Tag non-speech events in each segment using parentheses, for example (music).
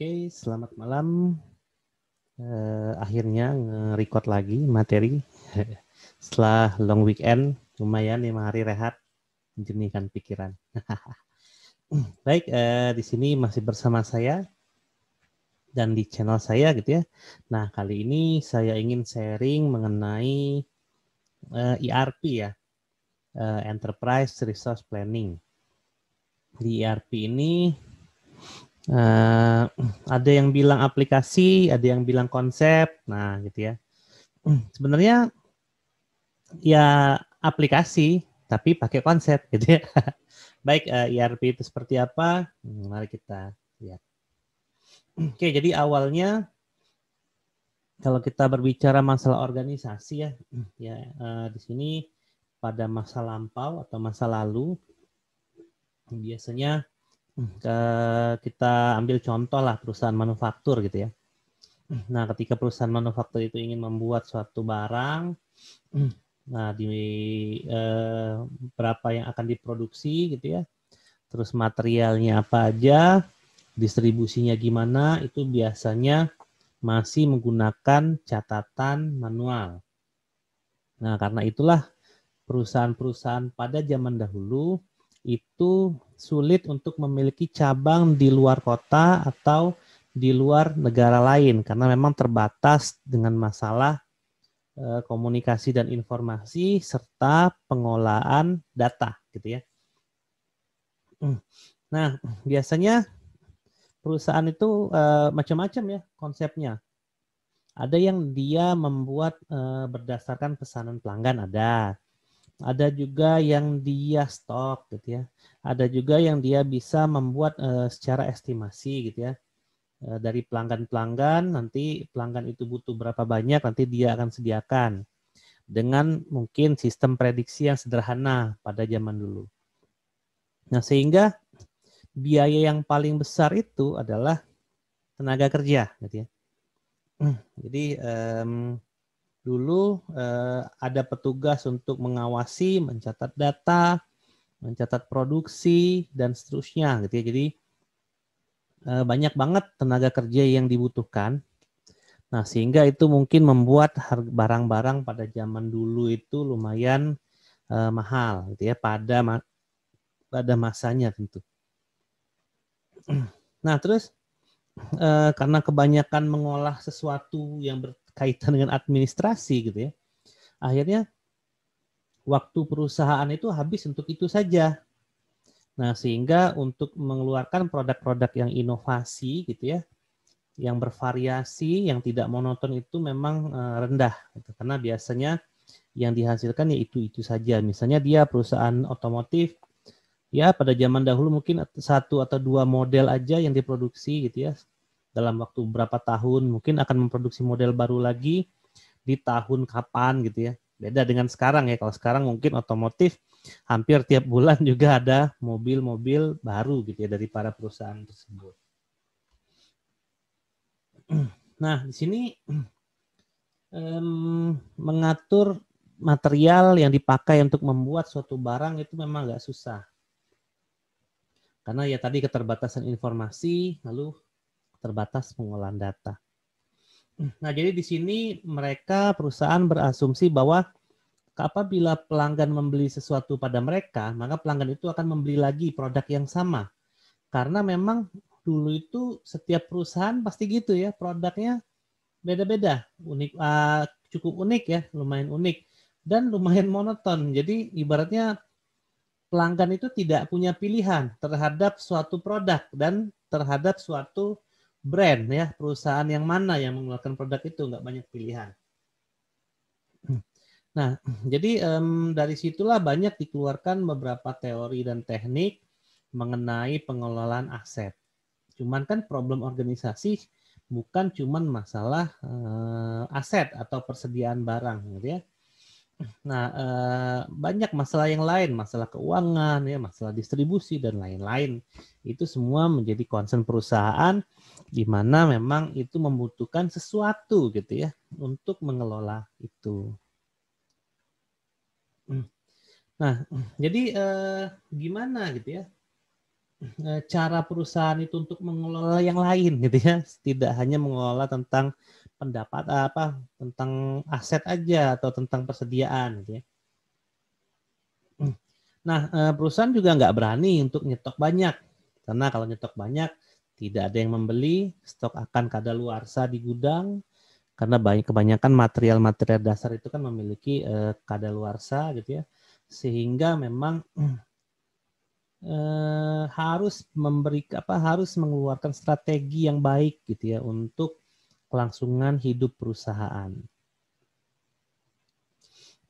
Oke, selamat malam. Uh, akhirnya nge-record lagi materi (laughs) setelah long weekend, lumayan lima hari rehat, menjernihkan pikiran. (laughs) Baik, uh, di sini masih bersama saya dan di channel saya gitu ya. Nah, kali ini saya ingin sharing mengenai uh, eh, ERP ya, uh, Enterprise Resource Planning. Di ERP ini Uh, ada yang bilang aplikasi, ada yang bilang konsep, nah gitu ya. (clears throat) Sebenarnya ya aplikasi tapi pakai konsep gitu ya. (laughs) Baik uh, eh, ERP itu seperti apa? Hmm, mari kita lihat. (clears throat) Oke, jadi awalnya kalau kita berbicara masalah organisasi ya, (clears throat) ya uh, di sini pada masa lampau atau masa lalu biasanya kita ambil contoh lah perusahaan manufaktur gitu ya. Nah, ketika perusahaan manufaktur itu ingin membuat suatu barang, nah di eh, berapa yang akan diproduksi gitu ya, terus materialnya apa aja, distribusinya gimana, itu biasanya masih menggunakan catatan manual. Nah, karena itulah perusahaan-perusahaan pada zaman dahulu itu sulit untuk memiliki cabang di luar kota atau di luar negara lain karena memang terbatas dengan masalah eh, komunikasi dan informasi serta pengolahan data gitu ya. Hmm. Nah, biasanya perusahaan itu eh, macam-macam ya konsepnya. Ada yang dia membuat eh, berdasarkan pesanan pelanggan ada ada juga yang dia stok gitu ya ada juga yang dia bisa membuat uh, secara estimasi gitu ya uh, dari pelanggan-pelanggan nanti pelanggan itu butuh berapa banyak nanti dia akan sediakan dengan mungkin sistem prediksi yang sederhana pada zaman dulu nah sehingga biaya yang paling besar itu adalah tenaga kerja gitu ya (clears throat) jadi um, dulu uh, ada petugas untuk mengawasi, mencatat data, mencatat produksi dan seterusnya gitu ya. Jadi uh, banyak banget tenaga kerja yang dibutuhkan. Nah, sehingga itu mungkin membuat barang-barang pada zaman dulu itu lumayan uh, mahal gitu ya pada ma pada masanya tentu. (clears throat) Nah, terus karena kebanyakan mengolah sesuatu yang ber kaitan dengan administrasi gitu ya. Akhirnya waktu perusahaan itu habis untuk itu saja. Nah, sehingga untuk mengeluarkan produk-produk yang inovasi gitu ya, yang bervariasi, yang tidak monoton itu memang eh, rendah gitu. Karena biasanya yang dihasilkan yaitu itu saja. Misalnya dia perusahaan otomotif ya pada zaman dahulu mungkin satu atau dua model aja yang diproduksi gitu ya dalam waktu berapa tahun mungkin akan memproduksi model baru lagi di tahun kapan gitu ya. Beda dengan sekarang ya. Kalau sekarang mungkin otomotif hampir tiap bulan (laughs) juga ada mobil-mobil baru gitu ya dari para perusahaan tersebut. (clears throat) Nah, di sini um, (clears throat) mengatur material yang dipakai untuk membuat suatu barang itu memang nggak susah. Karena ya tadi keterbatasan informasi, lalu terbatas pengolahan data. Nah, jadi di sini mereka perusahaan berasumsi bahwa apabila pelanggan membeli sesuatu pada mereka, maka pelanggan itu akan membeli lagi produk yang sama. Karena memang dulu itu setiap perusahaan pasti gitu ya, produknya beda-beda, unik uh, cukup unik ya, lumayan unik dan lumayan monoton. Jadi ibaratnya pelanggan itu tidak punya pilihan terhadap suatu produk dan terhadap suatu brand ya, perusahaan yang mana yang mengeluarkan produk itu nggak banyak pilihan. Nah, jadi um, dari situlah banyak dikeluarkan beberapa teori dan teknik mengenai pengelolaan aset. Cuman kan problem organisasi bukan cuman masalah uh, aset atau persediaan barang, gitu ya. Nah, eh, banyak masalah yang lain, masalah keuangan, ya, masalah distribusi dan lain-lain. Itu semua menjadi concern perusahaan di mana memang itu membutuhkan sesuatu gitu ya untuk mengelola itu. Hmm. Nah, jadi eh, gimana gitu ya eh, cara perusahaan itu untuk mengelola yang lain gitu ya, tidak hanya mengelola tentang pendapat eh, apa tentang aset aja atau tentang persediaan gitu ya. Hmm. Nah, eh, perusahaan juga nggak berani untuk nyetok banyak. Karena kalau nyetok banyak, tidak ada yang membeli, stok akan kadaluarsa di gudang. Karena banyak kebanyakan material-material dasar itu kan memiliki eh, kadaluarsa gitu ya. Sehingga memang (clears throat) eh, harus memberi apa harus mengeluarkan strategi yang baik gitu ya untuk kelangsungan hidup perusahaan.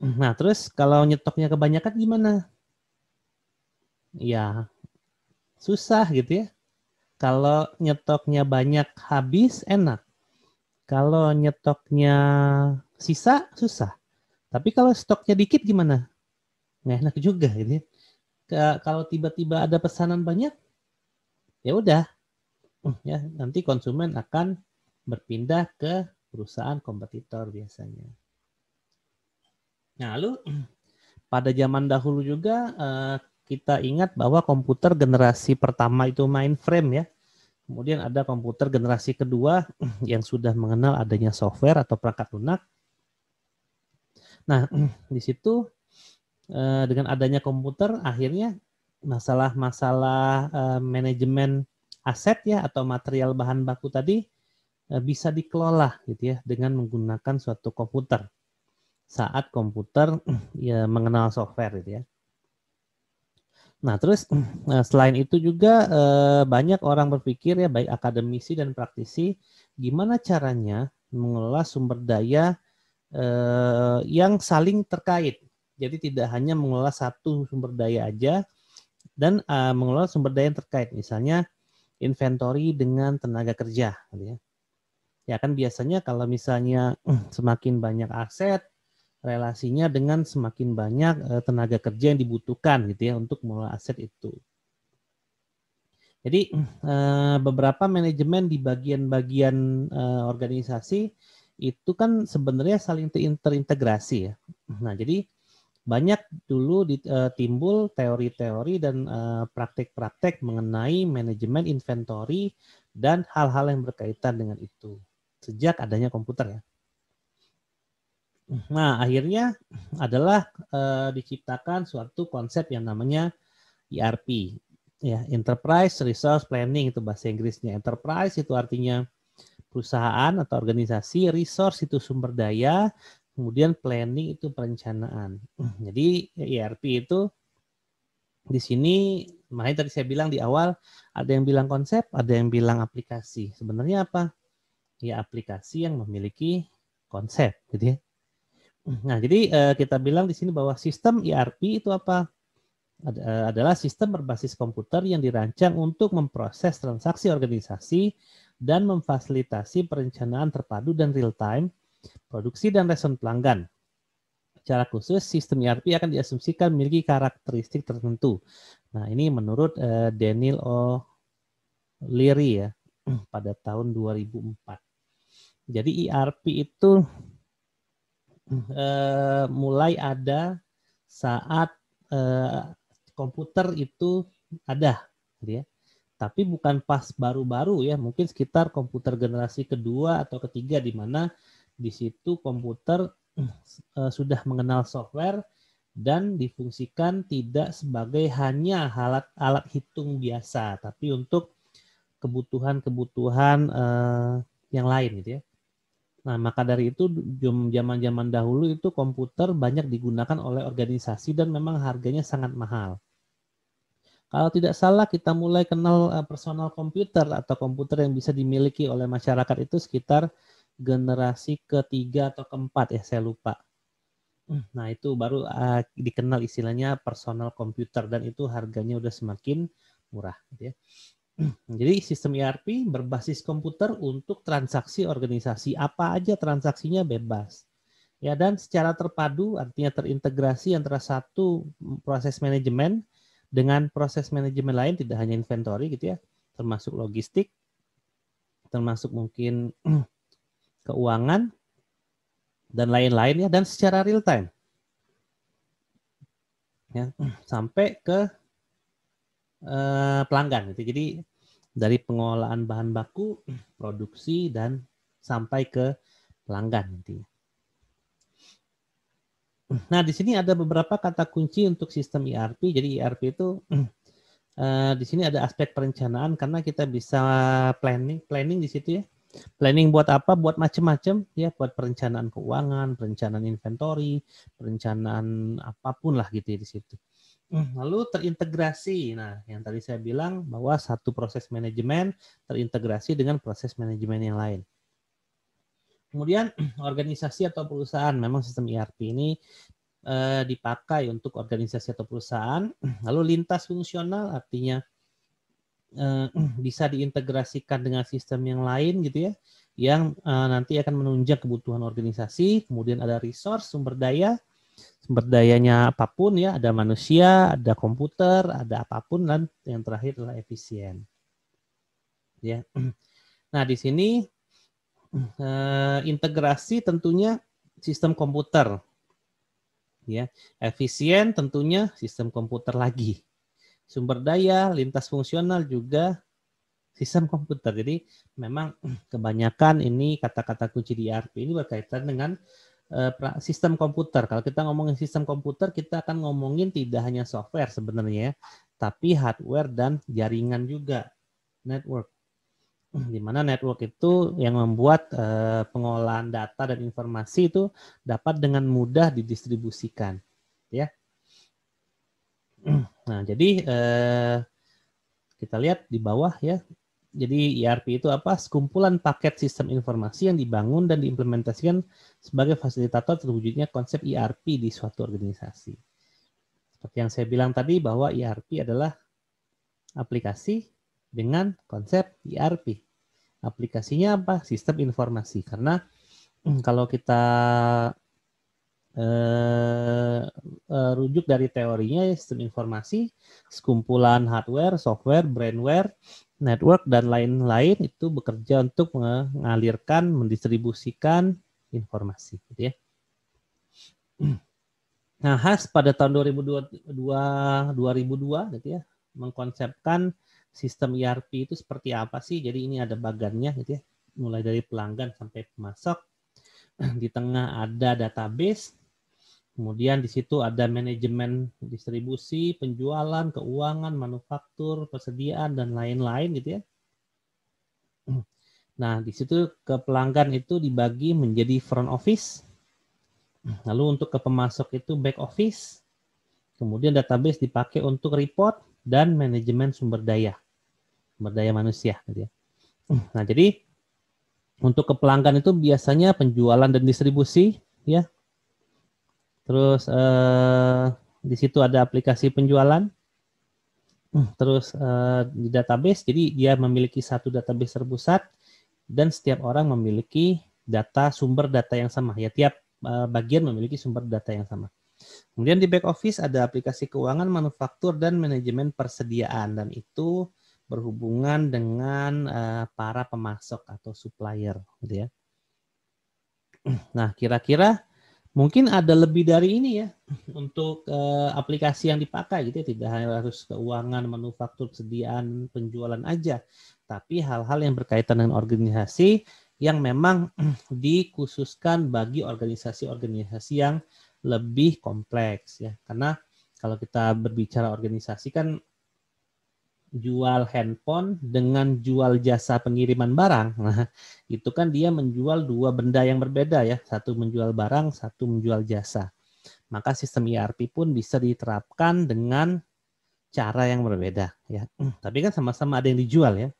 Nah, terus kalau nyetoknya kebanyakan gimana? Ya, susah gitu ya. Kalau nyetoknya banyak habis, enak. Kalau nyetoknya sisa, susah. Tapi kalau stoknya dikit gimana? Nggak enak juga gitu ya. Kalau tiba-tiba ada pesanan banyak, ya udah. Hmm, ya, nanti konsumen akan berpindah ke perusahaan kompetitor biasanya. Nah, lalu (clears throat) pada zaman dahulu juga eh, kita ingat bahwa komputer generasi pertama itu mainframe ya. Kemudian ada komputer generasi kedua (clears throat) yang sudah mengenal adanya software atau perangkat lunak. Nah, (clears throat) di situ eh, dengan adanya komputer akhirnya masalah-masalah eh, manajemen aset ya atau material bahan baku tadi Eh, bisa dikelola gitu ya dengan menggunakan suatu komputer saat komputer (clears throat) ya mengenal software gitu ya. Nah, terus (clears throat) eh, selain itu juga eh, banyak orang berpikir ya baik akademisi dan praktisi gimana caranya mengelola sumber daya yang saling terkait. Jadi tidak hanya mengelola satu sumber daya aja dan mengelola sumber daya yang terkait. Misalnya inventory dengan tenaga kerja gitu ya. Ya kan biasanya kalau misalnya eh, semakin banyak aset, relasinya dengan semakin banyak eh, tenaga kerja yang dibutuhkan gitu ya untuk mengelola aset itu. Jadi eh, beberapa manajemen di bagian-bagian organisasi itu kan sebenarnya saling terintegrasi ya. Nah, jadi banyak dulu timbul teori-teori dan praktek-praktek mengenai manajemen inventory dan hal-hal yang berkaitan dengan itu sejak adanya komputer ya. Nah, akhirnya adalah e, diciptakan suatu konsep yang namanya ERP. Ya, Enterprise Resource Planning itu bahasa Inggrisnya. Enterprise itu artinya perusahaan atau organisasi, resource itu sumber daya, kemudian planning itu perencanaan. Jadi ERP itu di sini makanya tadi saya bilang di awal ada yang bilang konsep, ada yang bilang aplikasi. Sebenarnya apa? ya aplikasi yang memiliki konsep gitu ya. Nah, jadi eh, kita bilang di sini bahwa sistem ERP itu apa? Eh, adalah sistem berbasis komputer yang dirancang untuk memproses transaksi organisasi dan memfasilitasi perencanaan terpadu dan real time, produksi dan respon pelanggan. Secara khusus, sistem ERP akan diasumsikan memiliki karakteristik tertentu. Nah, ini menurut Daniel eh, Daniel O'Leary ya (clears throat) pada tahun 2004. Jadi ERP itu eh, mulai ada saat eh, komputer itu ada, gitu ya. Tapi bukan pas baru-baru ya, mungkin sekitar komputer generasi kedua atau ketiga di mana di situ komputer eh, sudah mengenal software dan difungsikan tidak sebagai hanya alat alat hitung biasa, tapi untuk kebutuhan-kebutuhan eh, yang lain gitu ya. Nah, maka dari itu zaman-zaman dahulu itu komputer banyak digunakan oleh organisasi dan memang harganya sangat mahal. Kalau tidak salah kita mulai kenal eh, personal komputer atau komputer yang bisa dimiliki oleh masyarakat itu sekitar generasi ketiga atau keempat ya saya lupa. Nah, itu baru uh, dikenal istilahnya personal komputer dan itu harganya udah semakin murah gitu ya. (clears throat) Jadi sistem ERP berbasis komputer untuk transaksi organisasi apa aja transaksinya bebas. Ya dan secara terpadu artinya terintegrasi antara satu proses manajemen dengan proses manajemen lain tidak hanya inventory gitu ya, termasuk logistik, termasuk mungkin (clears throat) keuangan dan lain-lain ya dan secara real time. Ya, (clears throat) sampai ke eh, pelanggan gitu. Jadi dari pengolahan bahan baku, produksi dan sampai ke pelanggan nantinya. Nah, di sini ada beberapa kata kunci untuk sistem ERP. Jadi ERP itu (clears throat) eh, di sini ada aspek perencanaan karena kita bisa planning, planning di situ ya. Planning buat apa? Buat macam-macam ya, buat perencanaan keuangan, perencanaan inventory, perencanaan apapun lah gitu ya di situ. Hmm, lalu terintegrasi. Nah, yang tadi saya bilang bahwa satu proses manajemen terintegrasi dengan proses manajemen yang lain. Kemudian (clears throat) organisasi atau perusahaan, memang sistem ERP ini eh, dipakai untuk organisasi atau perusahaan. (clears throat) Lalu lintas fungsional artinya eh, (clears throat) bisa diintegrasikan dengan sistem yang lain gitu ya, yang eh, nanti akan menunjang kebutuhan organisasi. Kemudian ada resource sumber daya, sumber dayanya apapun ya, ada manusia, ada komputer, ada apapun dan yang terakhir adalah efisien. Ya. (clears throat) Nah, di sini (clears throat) eh, integrasi tentunya sistem komputer. Ya, efisien tentunya sistem komputer lagi. Sumber daya lintas fungsional juga sistem komputer. Jadi memang (clears throat) kebanyakan ini kata-kata kunci di ERP ini berkaitan dengan Eh, sistem komputer. Kalau kita ngomongin sistem komputer, kita akan ngomongin tidak hanya software sebenarnya, tapi hardware dan jaringan juga, network. (clears throat) Di mana network itu yang membuat eh, pengolahan data dan informasi itu dapat dengan mudah didistribusikan, ya. (clears throat) Nah, jadi eh, kita lihat di bawah ya jadi ERP itu apa? Sekumpulan paket sistem informasi yang dibangun dan diimplementasikan sebagai fasilitator terwujudnya konsep ERP di suatu organisasi. Seperti yang saya bilang tadi bahwa ERP adalah aplikasi dengan konsep ERP. Aplikasinya apa? Sistem informasi. Karena (clears throat) kalau kita eh, eh, rujuk dari teorinya sistem informasi sekumpulan hardware, software, brandware network, dan lain-lain itu bekerja untuk mengalirkan, mendistribusikan informasi. Gitu ya. (clears throat) Nah, khas pada tahun 2002, 2002 gitu ya, mengkonsepkan sistem ERP itu seperti apa sih? Jadi ini ada bagannya gitu ya, mulai dari pelanggan sampai pemasok. (clears throat) Di tengah ada database, Kemudian di situ ada manajemen distribusi, penjualan, keuangan, manufaktur, persediaan dan lain-lain gitu ya. (clears throat) Nah, di situ ke pelanggan itu dibagi menjadi front office. (clears throat) Lalu untuk ke pemasok itu back office. Kemudian database dipakai untuk report dan manajemen sumber daya. Sumber daya manusia gitu ya. (clears throat) Nah, jadi untuk ke pelanggan itu biasanya penjualan dan distribusi ya Terus eh, di situ ada aplikasi penjualan. Terus eh, di database, jadi dia memiliki satu database terpusat dan setiap orang memiliki data sumber data yang sama. Ya tiap eh, bagian memiliki sumber data yang sama. Kemudian di back office ada aplikasi keuangan, manufaktur dan manajemen persediaan dan itu berhubungan dengan uh, para pemasok atau supplier gitu ya. Nah, kira-kira mungkin ada lebih dari ini ya untuk uh, aplikasi yang dipakai gitu ya. tidak hanya harus keuangan manufaktur sediaan penjualan aja tapi hal-hal yang berkaitan dengan organisasi yang memang (clears throat) dikhususkan bagi organisasi-organisasi yang lebih kompleks ya karena kalau kita berbicara organisasi kan jual handphone dengan jual jasa pengiriman barang. Nah, itu kan dia menjual dua benda yang berbeda ya, satu menjual barang, satu menjual jasa. Maka sistem ERP pun bisa diterapkan dengan cara yang berbeda ya. Hmm, tapi kan sama-sama ada yang dijual ya.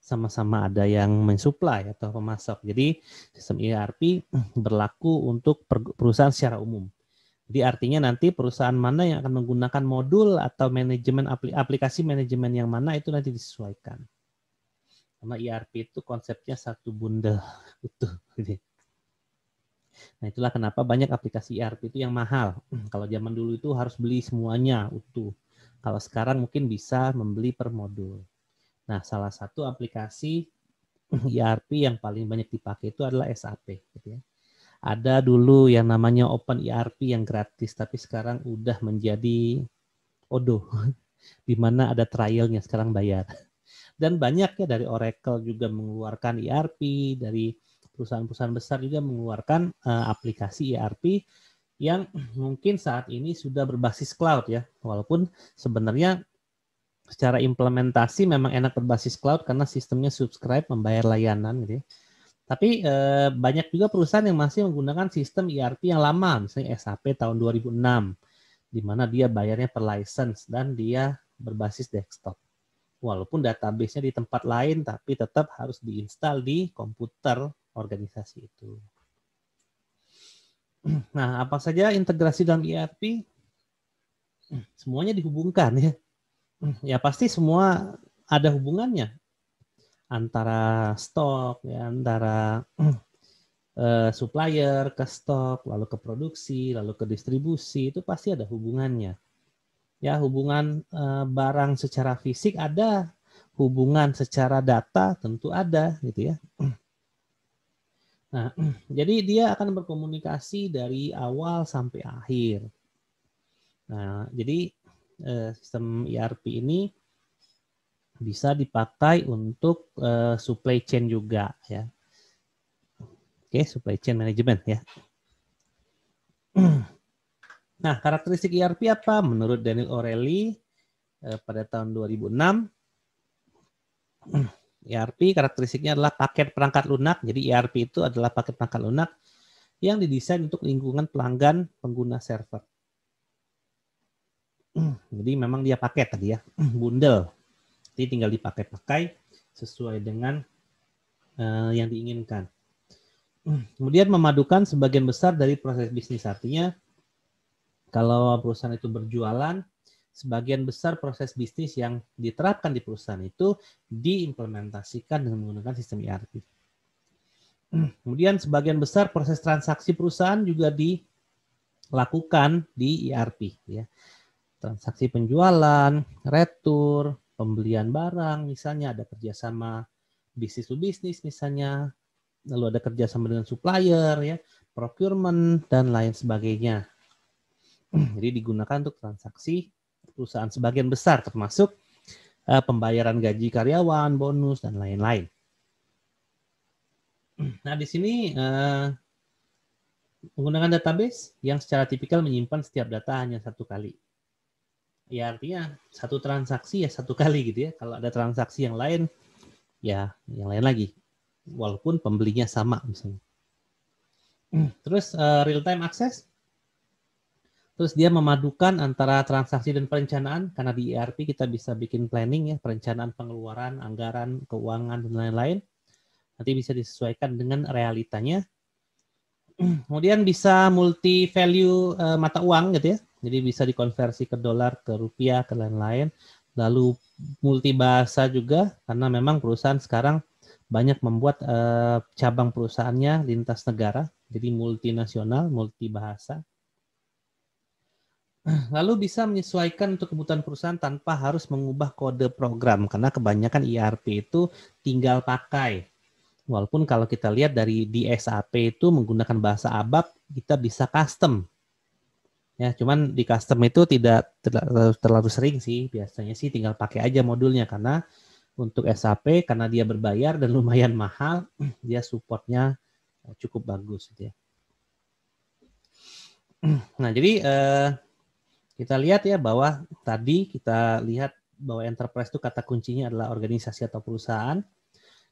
Sama-sama ada yang mensuplai atau pemasok. Jadi sistem ERP hmm, berlaku untuk perusahaan secara umum. Jadi artinya nanti perusahaan mana yang akan menggunakan modul atau manajemen aplikasi manajemen yang mana itu nanti disesuaikan. Karena ERP itu konsepnya satu bundel utuh. (laughs) Nah itulah kenapa banyak aplikasi ERP itu yang mahal. (clears throat) Kalau zaman dulu itu harus beli semuanya utuh. Kalau sekarang mungkin bisa membeli per modul. Nah salah satu aplikasi ERP (clears throat) e yang paling banyak dipakai itu adalah SAP. Gitu ya. Ada dulu yang namanya Open ERP yang gratis, tapi sekarang udah menjadi odo, (laughs) di mana ada trialnya sekarang bayar. Dan banyak ya dari Oracle juga mengeluarkan ERP, dari perusahaan-perusahaan besar juga mengeluarkan uh, aplikasi ERP yang mungkin saat ini sudah berbasis cloud ya. Walaupun sebenarnya secara implementasi memang enak berbasis cloud karena sistemnya subscribe membayar layanan gitu ya. Tapi eh, banyak juga perusahaan yang masih menggunakan sistem ERP yang lama, misalnya SAP tahun 2006, di mana dia bayarnya per license dan dia berbasis desktop. Walaupun database-nya di tempat lain, tapi tetap harus diinstal di komputer organisasi itu. (clears throat) Nah, apa saja integrasi dalam ERP? Semuanya dihubungkan ya. (clears throat) Ya pasti semua ada hubungannya antara stok ya antara (clears throat) eh, supplier ke stok lalu ke produksi lalu ke distribusi itu pasti ada hubungannya ya hubungan eh, barang secara fisik ada hubungan secara data tentu ada gitu ya (clears throat) nah (clears throat) jadi dia akan berkomunikasi dari awal sampai akhir nah jadi eh, sistem ERP ini bisa dipakai untuk uh, supply chain juga ya. Oke, okay, supply chain management ya. (clears throat) Nah, karakteristik ERP apa? Menurut Daniel O'Reilly uh, pada tahun 2006, ERP (clears throat) e karakteristiknya adalah paket perangkat lunak. Jadi ERP itu adalah paket perangkat lunak yang didesain untuk lingkungan pelanggan pengguna server. (clears throat) Jadi memang dia paket tadi ya, bundel. Jadi tinggal dipakai-pakai sesuai dengan uh, yang diinginkan. Hmm, kemudian memadukan sebagian besar dari proses bisnis. Artinya kalau perusahaan itu berjualan, sebagian besar proses bisnis yang diterapkan di perusahaan itu diimplementasikan dengan menggunakan sistem ERP. Hmm, kemudian sebagian besar proses transaksi perusahaan juga dilakukan di ERP. Ya. Transaksi penjualan, retur, pembelian barang, misalnya ada kerjasama bisnis to bisnis misalnya, lalu ada kerjasama dengan supplier ya, procurement dan lain sebagainya. (clears throat) Jadi digunakan untuk transaksi perusahaan sebagian besar termasuk eh, pembayaran gaji karyawan, bonus dan lain-lain. (clears throat) Nah di sini eh, menggunakan database yang secara tipikal menyimpan setiap data hanya satu kali ya artinya satu transaksi ya satu kali gitu ya. Kalau ada transaksi yang lain ya yang lain lagi. Walaupun pembelinya sama misalnya. Hmm. Terus eh, real time access Terus dia memadukan antara transaksi dan perencanaan karena di ERP kita bisa bikin planning ya, perencanaan pengeluaran, anggaran, keuangan dan lain-lain. Nanti bisa disesuaikan dengan realitanya. Hmm. Kemudian bisa multi value eh, mata uang gitu ya. Jadi bisa dikonversi ke dolar, ke rupiah, ke lain-lain. Lalu multi bahasa juga karena memang perusahaan sekarang banyak membuat uh, cabang perusahaannya lintas negara, jadi multinasional, multi bahasa. (clears throat) Lalu bisa menyesuaikan untuk kebutuhan perusahaan tanpa harus mengubah kode program karena kebanyakan ERP itu tinggal pakai. Walaupun kalau kita lihat dari di SAP itu menggunakan bahasa ABAP, kita bisa custom Ya, cuman di custom itu tidak terlalu, terlalu sering sih. Biasanya sih tinggal pakai aja modulnya karena untuk SAP karena dia berbayar dan (laughs) lumayan mahal, (clears throat) dia supportnya eh, cukup bagus gitu ya. (clears throat) Nah, jadi eh, kita lihat ya bahwa tadi kita lihat bahwa enterprise itu kata kuncinya adalah organisasi atau perusahaan.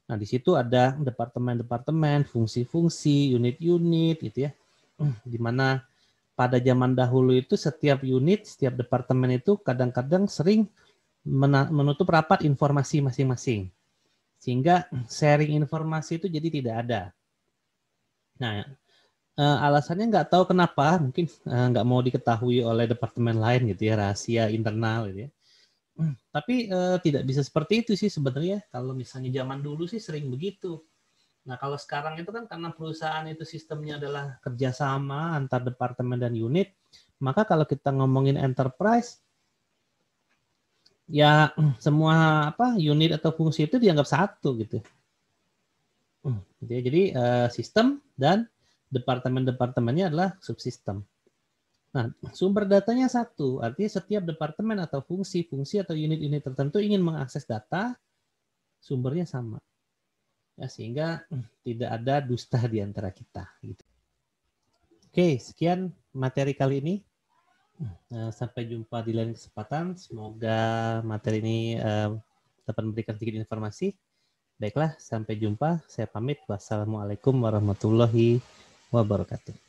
Nah, di situ ada departemen-departemen, fungsi-fungsi, unit-unit gitu ya. (clears throat) Di mana pada zaman dahulu itu setiap unit, setiap departemen itu kadang-kadang sering menutup rapat informasi masing-masing. Sehingga sharing informasi itu jadi tidak ada. Nah, eh, alasannya nggak tahu kenapa, mungkin eh, nggak mau diketahui oleh departemen lain gitu ya, rahasia internal gitu ya. Hmm, tapi eh, tidak bisa seperti itu sih sebenarnya. Kalau misalnya zaman dulu sih sering begitu. Nah, kalau sekarang itu kan karena perusahaan itu sistemnya adalah kerjasama antar departemen dan unit, maka kalau kita ngomongin enterprise, ya mm, semua apa unit atau fungsi itu dianggap satu gitu. Mm, gitu ya. Jadi eh, sistem dan departemen-departemennya adalah subsistem. Nah, sumber datanya satu, artinya setiap departemen atau fungsi-fungsi atau unit-unit tertentu ingin mengakses data, sumbernya sama ya sehingga hmm, tidak ada dusta di antara kita gitu. Oke, sekian materi kali ini. Hmm, eh, sampai jumpa di lain kesempatan. Semoga materi ini eh, dapat memberikan sedikit informasi. Baiklah, sampai jumpa. Saya pamit. Wassalamualaikum warahmatullahi wabarakatuh.